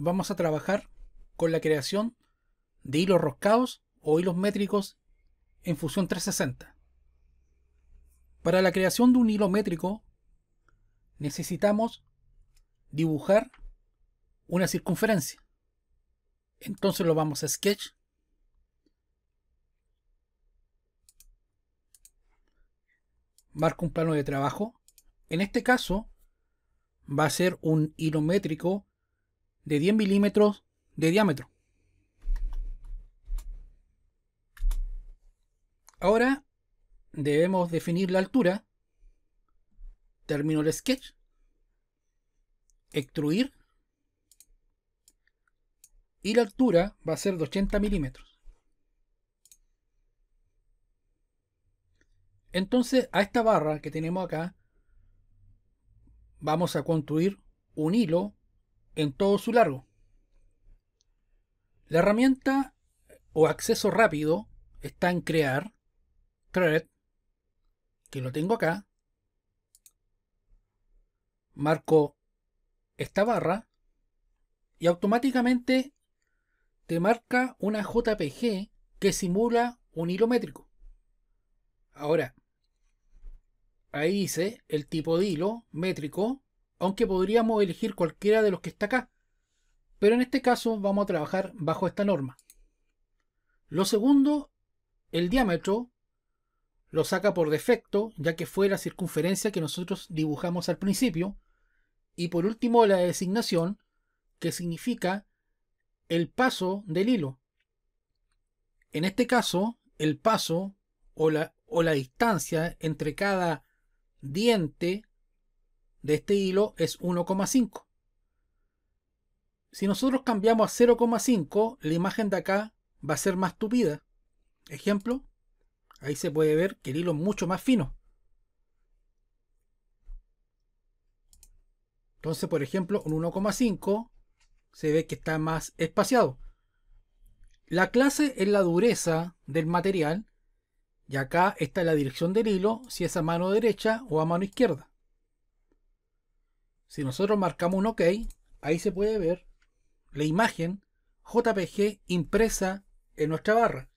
vamos a trabajar con la creación de hilos roscados o hilos métricos en Fusión 360. Para la creación de un hilo métrico necesitamos dibujar una circunferencia. Entonces lo vamos a Sketch. Marco un plano de trabajo. En este caso va a ser un hilo métrico de 10 milímetros de diámetro. Ahora debemos definir la altura, Termino el sketch, extruir y la altura va a ser de 80 milímetros. Entonces a esta barra que tenemos acá vamos a construir un hilo en todo su largo. La herramienta o acceso rápido está en crear thread, que lo tengo acá, marco esta barra y automáticamente te marca una JPG que simula un hilo métrico. Ahora, ahí dice el tipo de hilo métrico aunque podríamos elegir cualquiera de los que está acá. Pero en este caso vamos a trabajar bajo esta norma. Lo segundo, el diámetro lo saca por defecto, ya que fue la circunferencia que nosotros dibujamos al principio. Y por último, la designación, que significa el paso del hilo. En este caso, el paso o la, o la distancia entre cada diente de este hilo es 1,5. Si nosotros cambiamos a 0,5, la imagen de acá va a ser más tupida. Ejemplo, ahí se puede ver que el hilo es mucho más fino. Entonces, por ejemplo, un 1,5 se ve que está más espaciado. La clase es la dureza del material y acá está la dirección del hilo, si es a mano derecha o a mano izquierda. Si nosotros marcamos un OK, ahí se puede ver la imagen JPG impresa en nuestra barra.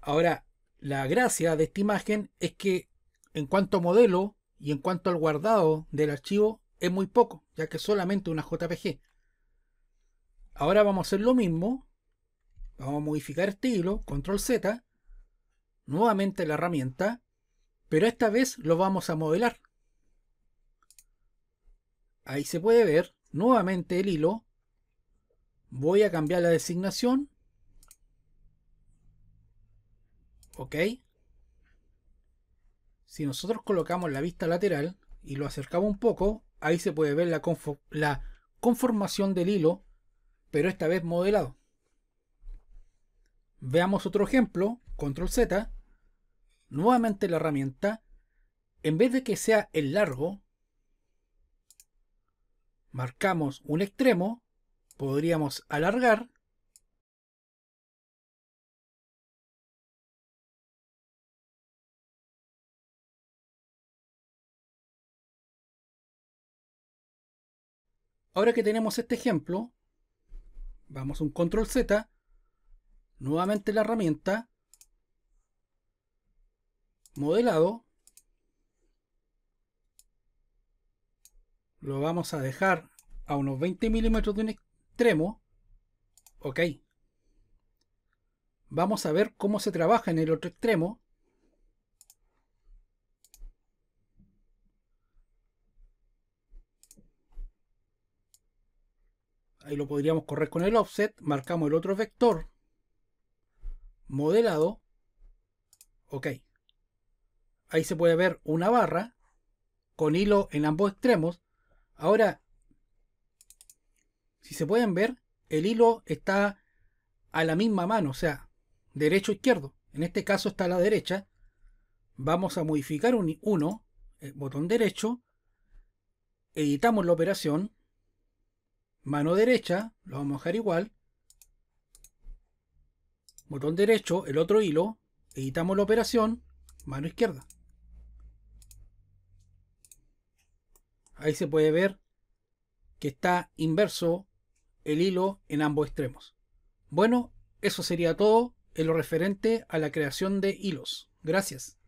Ahora, la gracia de esta imagen es que en cuanto a modelo y en cuanto al guardado del archivo es muy poco, ya que es solamente una JPG. Ahora vamos a hacer lo mismo. Vamos a modificar estilo control Z, nuevamente la herramienta, pero esta vez lo vamos a modelar ahí se puede ver nuevamente el hilo voy a cambiar la designación ok si nosotros colocamos la vista lateral y lo acercamos un poco ahí se puede ver la, la conformación del hilo pero esta vez modelado veamos otro ejemplo control z nuevamente la herramienta en vez de que sea el largo marcamos un extremo, podríamos alargar Ahora que tenemos este ejemplo, vamos a un control Z, nuevamente la herramienta, modelado, lo vamos a dejar a unos 20 milímetros de un extremo. Ok. Vamos a ver cómo se trabaja en el otro extremo. Ahí lo podríamos correr con el offset. Marcamos el otro vector. Modelado. Ok. Ahí se puede ver una barra con hilo en ambos extremos Ahora, si se pueden ver, el hilo está a la misma mano, o sea, derecho izquierdo. En este caso está a la derecha. Vamos a modificar un 1, eh, botón derecho, editamos la operación, mano derecha, lo vamos a dejar igual, botón derecho, el otro hilo, editamos la operación, mano izquierda. Ahí se puede ver que está inverso el hilo en ambos extremos. Bueno, eso sería todo en lo referente a la creación de hilos. Gracias.